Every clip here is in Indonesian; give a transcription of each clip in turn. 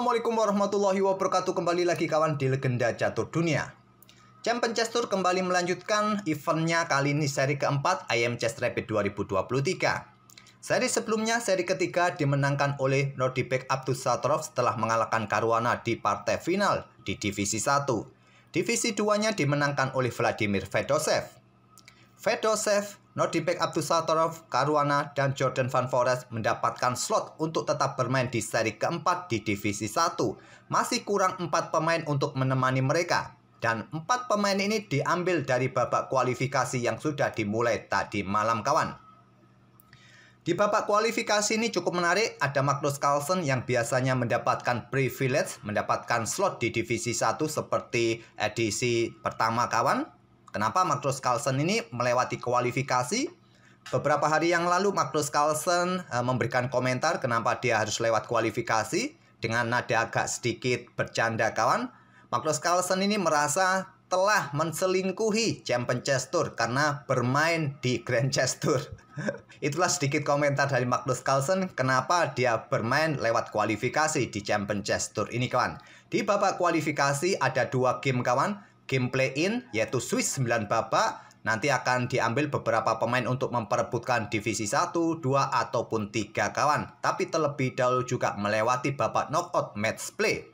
Assalamualaikum warahmatullahi wabarakatuh Kembali lagi kawan di Legenda jatuh Dunia Champion Chess Tour kembali melanjutkan eventnya kali ini seri keempat IM Chess Rapid 2023 Seri sebelumnya seri ketiga dimenangkan oleh Nordibek Abdusatrov setelah mengalahkan Karuana di partai final di Divisi 1 Divisi 2 nya dimenangkan oleh Vladimir Fedosev Fedosev Nodi pick Abdul Satorov, dan Jordan Van Forest mendapatkan slot untuk tetap bermain di seri keempat di Divisi 1. Masih kurang 4 pemain untuk menemani mereka. Dan 4 pemain ini diambil dari babak kualifikasi yang sudah dimulai tadi malam kawan. Di babak kualifikasi ini cukup menarik, ada Magnus Carlsen yang biasanya mendapatkan privilege, mendapatkan slot di divisi 1 seperti edisi pertama kawan. Kenapa Magnus Carlsen ini melewati kualifikasi? Beberapa hari yang lalu Magnus Carlsen uh, memberikan komentar kenapa dia harus lewat kualifikasi dengan nada agak sedikit bercanda kawan. Magnus Carlsen ini merasa telah menselingkuhi Champion Chester karena bermain di Grand Chess Itulah sedikit komentar dari Magnus Carlsen kenapa dia bermain lewat kualifikasi di Champion Chester ini kawan. Di babak kualifikasi ada dua game kawan. Gameplay in yaitu Swiss 9 babak nanti akan diambil beberapa pemain untuk memperebutkan divisi 1, 2, ataupun 3 kawan, tapi terlebih dahulu juga melewati babak knockout match play.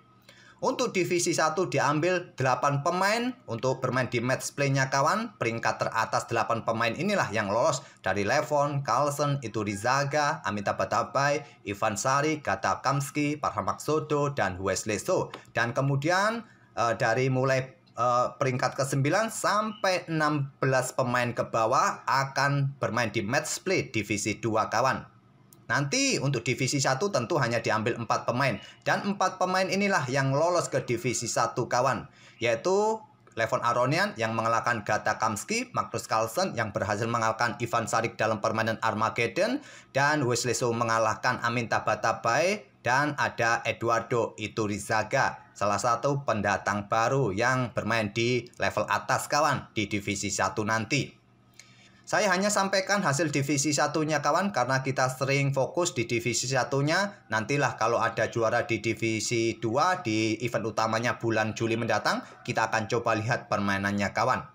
Untuk divisi 1 diambil 8 pemain untuk bermain di match play-nya kawan. Peringkat teratas 8 pemain inilah yang lolos dari Levon, Carlson, Rizaga, Amita Batabai, Ivan Sari, Gata Kamski, Parhamak Sodo, dan Wesley So. Dan kemudian eh, dari mulai uh, peringkat ke-9 sampai 16 pemain ke bawah akan bermain di match play divisi 2 kawan. Nanti untuk divisi 1 tentu hanya diambil 4 pemain dan 4 pemain inilah yang lolos ke divisi 1 kawan yaitu Levon Aronian yang mengalahkan Gata Kamski, Magnus Carlsen yang berhasil mengalahkan Ivan Sarik dalam permainan Armageddon, dan Wesley So mengalahkan Amin Tabatabai dan ada Eduardo Iturizaga, salah satu pendatang baru yang bermain di level atas kawan di divisi 1 nanti. Saya hanya sampaikan hasil divisi satunya kawan karena kita sering fokus di divisi satunya. Nantilah kalau ada juara di divisi 2 di event utamanya bulan Juli mendatang, kita akan coba lihat permainannya kawan.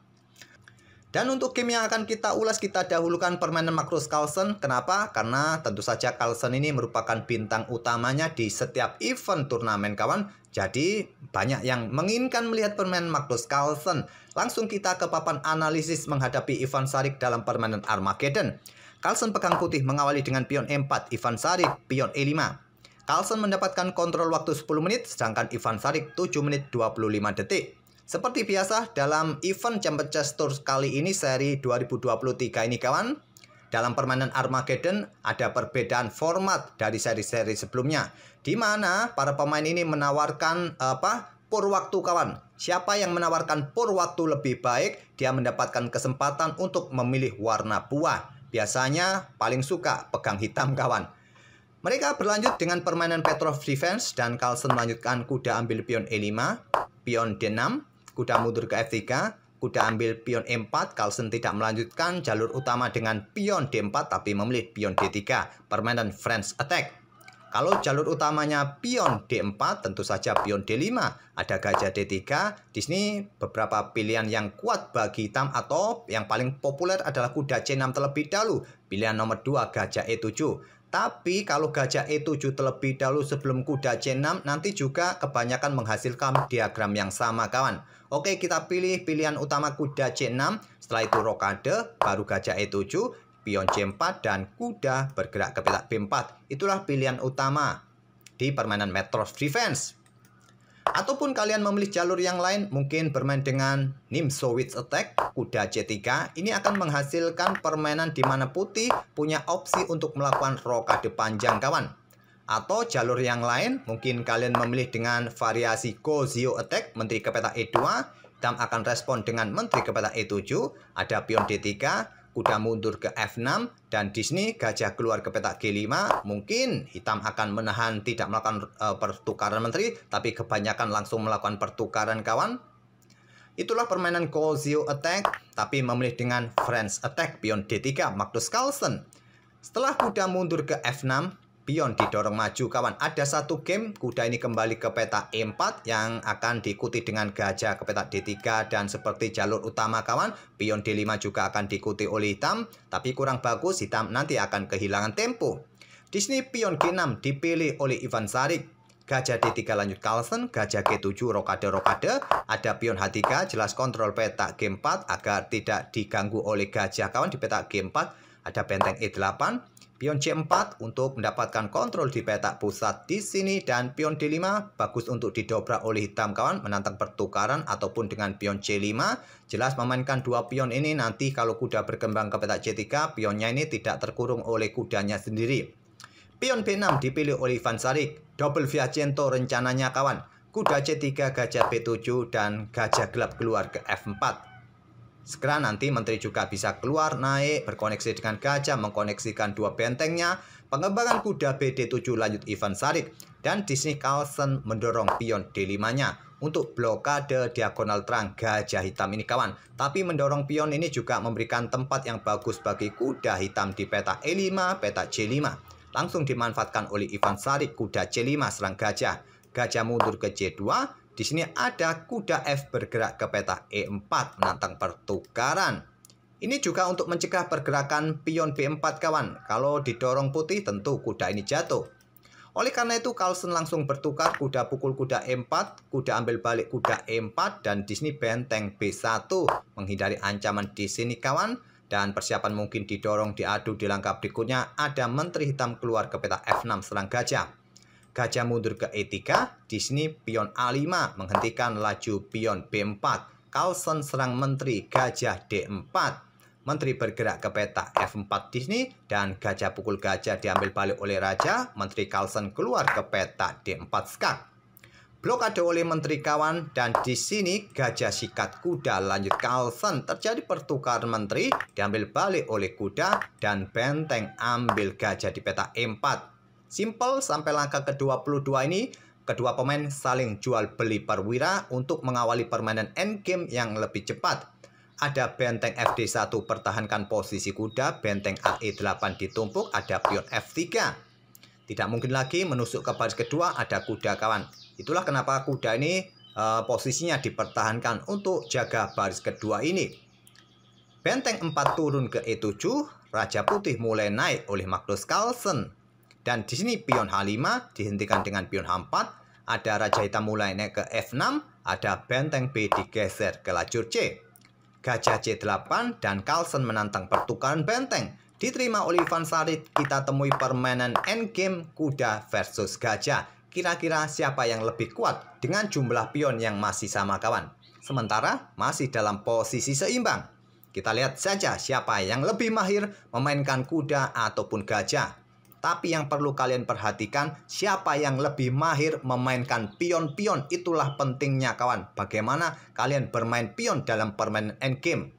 Dan untuk game yang akan kita ulas kita dahulukan permainan Magnus Carlson. Kenapa? Karena tentu saja Carlson ini merupakan bintang utamanya di setiap event turnamen kawan. Jadi banyak yang menginginkan melihat permainan Magnus Carlson. Langsung kita ke papan analisis menghadapi Ivan Sarik dalam permainan Armageddon. Carlson pegang putih mengawali dengan pion E4, Ivan Sarik pion E5. Carlson mendapatkan kontrol waktu 10 menit sedangkan Ivan Sarik 7 menit 25 detik. Seperti biasa dalam event Champions Tour kali ini seri 2023 ini kawan, dalam permainan Armageddon ada perbedaan format dari seri-seri sebelumnya di mana para pemain ini menawarkan apa? pur waktu kawan. Siapa yang menawarkan pur waktu lebih baik, dia mendapatkan kesempatan untuk memilih warna buah. Biasanya paling suka pegang hitam kawan. Mereka berlanjut dengan permainan Petrov Defense dan Carlsen melanjutkan kuda ambil pion E5, pion D6, Kuda mundur ke F3, kuda ambil pion E4, Carlsen tidak melanjutkan jalur utama dengan pion D4 tapi memilih pion D3, permainan French attack. Kalau jalur utamanya pion D4, tentu saja pion D5. Ada gajah D3. Di sini beberapa pilihan yang kuat bagi hitam atau yang paling populer adalah kuda C6 terlebih dahulu. Pilihan nomor 2 gajah E7. Tapi kalau gajah E7 terlebih dahulu sebelum kuda C6 nanti juga kebanyakan menghasilkan diagram yang sama kawan. Oke kita pilih pilihan utama kuda C6, setelah itu rokade, baru gajah E7, pion C4 dan kuda bergerak ke pilak B4. Itulah pilihan utama di permainan Metros Defense. Ataupun kalian memilih jalur yang lain, mungkin bermain dengan Nimsowitz Attack, kuda C3. Ini akan menghasilkan permainan di mana putih punya opsi untuk melakukan rokade panjang kawan. Atau jalur yang lain, mungkin kalian memilih dengan variasi Gozio Attack, menteri ke peta E2, Dam akan respon dengan menteri ke peta E7, ada pion D3, kuda mundur ke F6 dan di sini gajah keluar ke petak G5 mungkin hitam akan menahan tidak melakukan e, pertukaran menteri tapi kebanyakan langsung melakukan pertukaran kawan itulah permainan Kozio attack tapi memilih dengan French attack pion D3 Magnus Carlsen setelah kuda mundur ke F6 Pion didorong maju kawan. Ada satu game kuda ini kembali ke peta E4 yang akan diikuti dengan gajah ke peta D3 dan seperti jalur utama kawan, pion D5 juga akan diikuti oleh hitam, tapi kurang bagus hitam nanti akan kehilangan tempo. Di sini pion G6 dipilih oleh Ivan Sarik. Gajah D3 lanjut Carlson. gajah G7 rokade-rokade, ada pion H3 jelas kontrol peta G4 agar tidak diganggu oleh gajah kawan di peta G4, ada benteng E8, Pion C4 untuk mendapatkan kontrol di petak pusat di sini dan pion D5 bagus untuk didobrak oleh hitam kawan menantang pertukaran ataupun dengan pion C5 jelas memainkan dua pion ini nanti kalau kuda berkembang ke petak C3 pionnya ini tidak terkurung oleh kudanya sendiri pion B6 dipilih oleh Ivan Sarik double Viacento rencananya kawan kuda C3 gajah B7 dan gajah gelap keluar ke F4 Segera nanti Menteri juga bisa keluar naik berkoneksi dengan gajah mengkoneksikan dua bentengnya. Pengembangan kuda BD7 lanjut Ivan Sarik dan Disney Carlson mendorong pion D5-nya untuk blokade diagonal terang gajah hitam ini kawan. Tapi mendorong pion ini juga memberikan tempat yang bagus bagi kuda hitam di peta E5, peta C5. Langsung dimanfaatkan oleh Ivan Sarik kuda C5 serang gajah. Gajah mundur ke C2, di sini ada kuda F bergerak ke peta E4 menantang pertukaran. Ini juga untuk mencegah pergerakan pion B4 kawan. Kalau didorong putih tentu kuda ini jatuh. Oleh karena itu Carlsen langsung bertukar kuda pukul kuda E4, kuda ambil balik kuda E4 dan di sini benteng B1 menghindari ancaman di sini kawan dan persiapan mungkin didorong diadu di langkah berikutnya ada menteri hitam keluar ke peta F6 serang gajah. Gajah mundur ke E3, di sini pion A5 menghentikan laju pion B4. Carlsen serang menteri gajah D4. Menteri bergerak ke peta F4 di sini dan gajah pukul gajah diambil balik oleh raja. Menteri Carlsen keluar ke peta D4 skak. Blokade oleh menteri kawan dan di sini gajah sikat kuda lanjut Carlsen terjadi pertukaran menteri diambil balik oleh kuda dan benteng ambil gajah di peta E4 Simple sampai langkah ke-22 ini kedua pemain saling jual beli perwira untuk mengawali permainan endgame yang lebih cepat. Ada benteng FD1 pertahankan posisi kuda, benteng AE8 ditumpuk, ada pion F3. Tidak mungkin lagi menusuk ke baris kedua ada kuda kawan. Itulah kenapa kuda ini e, posisinya dipertahankan untuk jaga baris kedua ini. Benteng 4 turun ke E7, Raja Putih mulai naik oleh Magnus Carlsen. Dan di sini pion H5 dihentikan dengan pion H4, ada raja hitam mulai naik ke F6, ada benteng B digeser ke lajur C. Gajah C8 dan Carlsen menantang pertukaran benteng. Diterima oleh Ivan Sarit, kita temui permainan endgame kuda versus gajah. Kira-kira siapa yang lebih kuat dengan jumlah pion yang masih sama kawan. Sementara masih dalam posisi seimbang. Kita lihat saja siapa yang lebih mahir memainkan kuda ataupun gajah. Tapi yang perlu kalian perhatikan, siapa yang lebih mahir memainkan pion-pion itulah pentingnya kawan. Bagaimana kalian bermain pion dalam permainan endgame.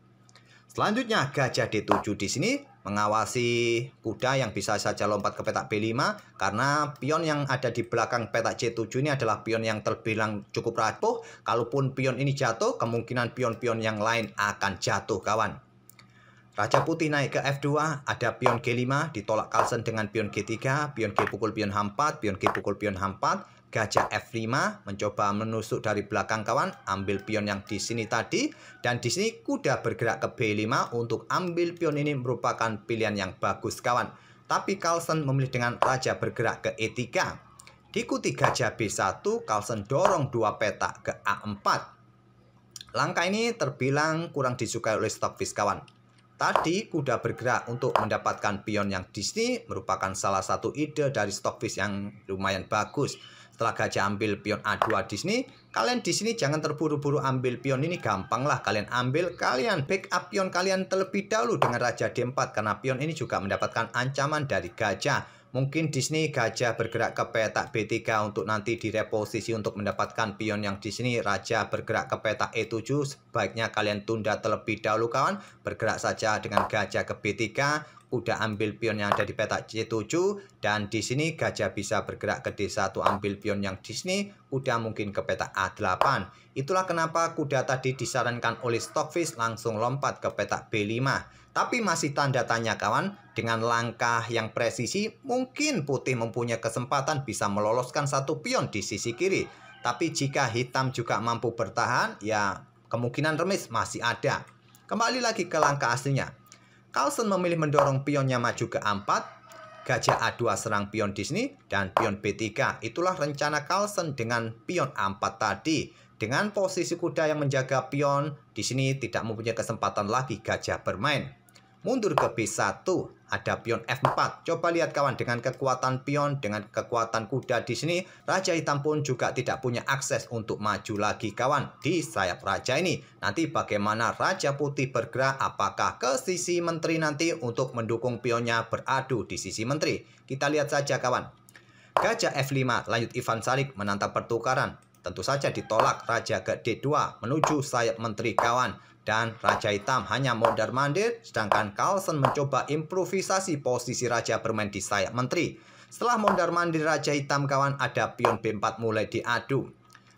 Selanjutnya gajah D7 di sini mengawasi kuda yang bisa saja lompat ke petak B5 karena pion yang ada di belakang petak C7 ini adalah pion yang terbilang cukup rapuh. Kalaupun pion ini jatuh, kemungkinan pion-pion yang lain akan jatuh kawan. Raja putih naik ke F2, ada pion G5, ditolak Carlsen dengan pion G3, pion G pukul pion H4, pion G pukul pion H4, gajah F5, mencoba menusuk dari belakang kawan, ambil pion yang di sini tadi, dan di sini kuda bergerak ke B5 untuk ambil pion ini merupakan pilihan yang bagus kawan. Tapi Carlsen memilih dengan raja bergerak ke E3. Diikuti gajah B1, Carlsen dorong dua petak ke A4. Langkah ini terbilang kurang disukai oleh Stockfish kawan. Tadi, kuda bergerak untuk mendapatkan pion yang Disney merupakan salah satu ide dari Stockfish yang lumayan bagus. Setelah gajah ambil pion A2 Disney, kalian di sini jangan terburu-buru ambil pion ini gampang lah kalian ambil kalian backup pion kalian terlebih dahulu dengan raja D4 karena pion ini juga mendapatkan ancaman dari gajah Mungkin Disney gajah bergerak ke petak B3 untuk nanti direposisi untuk mendapatkan pion yang di sini raja bergerak ke petak E7 sebaiknya kalian tunda terlebih dahulu kawan bergerak saja dengan gajah ke B3 udah ambil pion yang ada di petak C7 dan di sini gajah bisa bergerak ke D1 ambil pion yang di sini udah mungkin ke petak A8. Itulah kenapa kuda tadi disarankan oleh Stockfish langsung lompat ke petak B5. Tapi masih tanda tanya kawan, dengan langkah yang presisi mungkin putih mempunyai kesempatan bisa meloloskan satu pion di sisi kiri. Tapi jika hitam juga mampu bertahan, ya kemungkinan remis masih ada. Kembali lagi ke langkah aslinya. Carlsen memilih mendorong pionnya maju ke A4, gajah A2 serang pion di sini, dan pion B3. Itulah rencana Carlsen dengan pion A4 tadi. Dengan posisi kuda yang menjaga pion, di sini tidak mempunyai kesempatan lagi gajah bermain. Mundur ke B1, ada pion F4. Coba lihat kawan, dengan kekuatan pion, dengan kekuatan kuda di sini, Raja Hitam pun juga tidak punya akses untuk maju lagi kawan di sayap Raja ini. Nanti bagaimana Raja Putih bergerak, apakah ke sisi Menteri nanti untuk mendukung pionnya beradu di sisi Menteri. Kita lihat saja kawan. Gajah F5, lanjut Ivan Salik menantang pertukaran. Tentu saja ditolak Raja ke D2 menuju sayap Menteri kawan dan Raja Hitam hanya mondar-mandir, sedangkan Carlson mencoba improvisasi posisi Raja bermain di sayap menteri. Setelah mondar-mandir Raja Hitam kawan, ada pion B4 mulai diadu.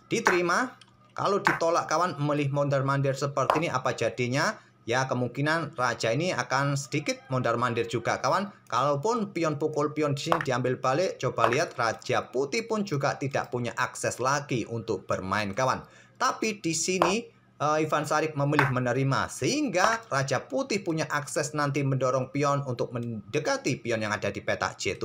Diterima, kalau ditolak kawan melih mondar-mandir seperti ini apa jadinya? Ya kemungkinan Raja ini akan sedikit mondar-mandir juga kawan. Kalaupun pion pukul pion di sini diambil balik, coba lihat Raja Putih pun juga tidak punya akses lagi untuk bermain kawan. Tapi di sini uh, Ivan Sarip memilih menerima sehingga Raja Putih punya akses nanti mendorong pion untuk mendekati pion yang ada di petak J7.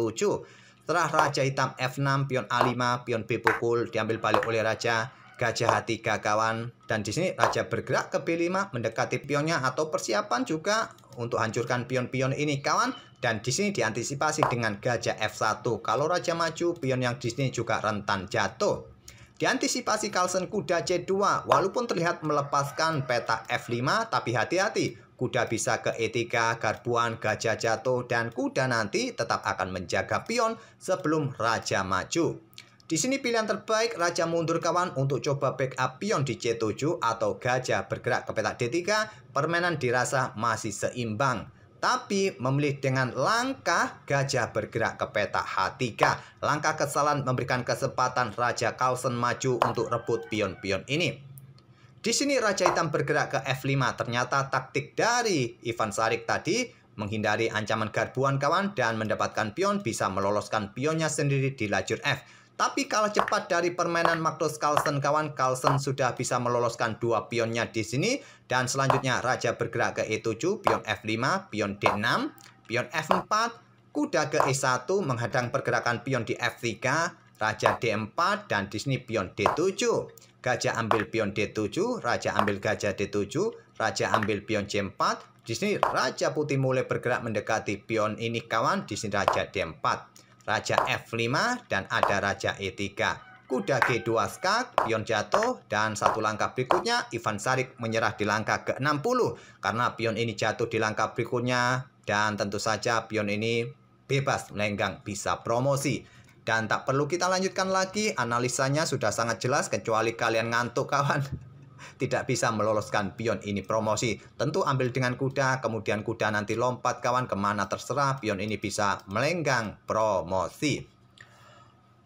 Setelah Raja Hitam F6, pion A5, pion B pukul diambil balik oleh Raja Gajah H3 kawan. Dan di sini Raja bergerak ke B5 mendekati pionnya atau persiapan juga untuk hancurkan pion-pion ini kawan. Dan di sini diantisipasi dengan Gajah F1. Kalau Raja maju, pion yang di sini juga rentan jatuh. Diantisipasi Carlsen kuda C2 walaupun terlihat melepaskan peta F5 tapi hati-hati kuda bisa ke E3, garbuan, gajah jatuh dan kuda nanti tetap akan menjaga pion sebelum raja maju. Di sini pilihan terbaik raja mundur kawan untuk coba backup pion di C7 atau gajah bergerak ke peta D3 permainan dirasa masih seimbang tapi memilih dengan langkah gajah bergerak ke peta H3. Langkah kesalahan memberikan kesempatan Raja Carlsen maju untuk rebut pion-pion ini. Di sini Raja Hitam bergerak ke F5. Ternyata taktik dari Ivan Sarik tadi menghindari ancaman garbuan kawan dan mendapatkan pion bisa meloloskan pionnya sendiri di lajur F. Tapi kalah cepat dari permainan Magnus Carlsen kawan Carlsen sudah bisa meloloskan dua pionnya di sini dan selanjutnya raja bergerak ke E7, pion F5, pion D6, pion F4, kuda ke E1 menghadang pergerakan pion di F3, raja D4 dan di sini pion D7. Gajah ambil pion D7, raja ambil gajah D7, raja ambil pion C4. Di sini raja putih mulai bergerak mendekati pion ini kawan, di sini raja D4 raja F5, dan ada raja E3. Kuda G2 skak, pion jatuh, dan satu langkah berikutnya Ivan Sarik menyerah di langkah ke-60 karena pion ini jatuh di langkah berikutnya dan tentu saja pion ini bebas melenggang bisa promosi. Dan tak perlu kita lanjutkan lagi, analisanya sudah sangat jelas kecuali kalian ngantuk kawan tidak bisa meloloskan pion ini promosi. Tentu ambil dengan kuda, kemudian kuda nanti lompat kawan kemana terserah pion ini bisa melenggang promosi.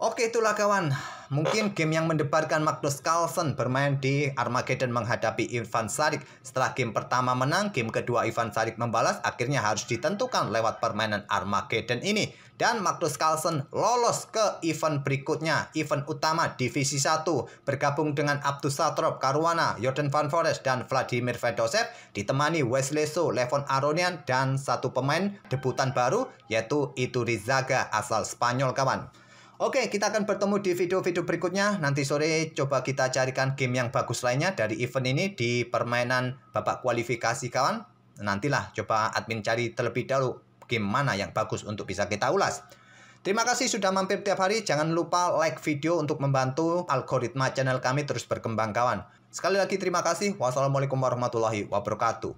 Oke itulah kawan, mungkin game yang mendebarkan Magnus Carlsen bermain di Armageddon menghadapi Ivan Sarik. Setelah game pertama menang, game kedua Ivan Sarik membalas, akhirnya harus ditentukan lewat permainan Armageddon ini. Dan Magnus Carlsen lolos ke event berikutnya, event utama Divisi 1, bergabung dengan Abdu Satrop, Karuana, Jordan Van Forest, dan Vladimir Fedosev, ditemani Wesley So, Levon Aronian, dan satu pemain debutan baru, yaitu Iturizaga asal Spanyol kawan. Oke, kita akan bertemu di video-video berikutnya. Nanti sore coba kita carikan game yang bagus lainnya dari event ini di permainan babak kualifikasi kawan. Nantilah coba admin cari terlebih dahulu game mana yang bagus untuk bisa kita ulas. Terima kasih sudah mampir tiap hari. Jangan lupa like video untuk membantu algoritma channel kami terus berkembang kawan. Sekali lagi terima kasih. Wassalamualaikum warahmatullahi wabarakatuh.